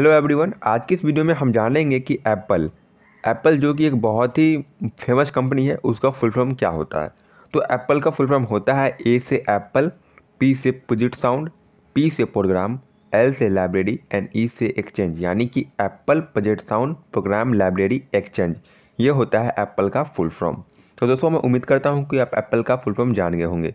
hello everyone आज की इस वीडियो में हम जानेंगे कि एप्पल एप्पल जो कि एक बहुत ही फेमस कंपनी है उसका फुल फॉर्म क्या होता है तो एप्पल का फुल फॉर्म होता है ए से एप्पल पी से पुजिट साउंड पी से प्रोग्राम एल से लाइब्रेरी एंड ई से एक्सचेंज यानी कि Apple Puget sound program library exchange ये होता है एप्पल का फुल फॉर्म तो दोस्तों मैं उम्मीद करता हूँ कि आप एप्पल का फुल फॉर्म जान गए होंगे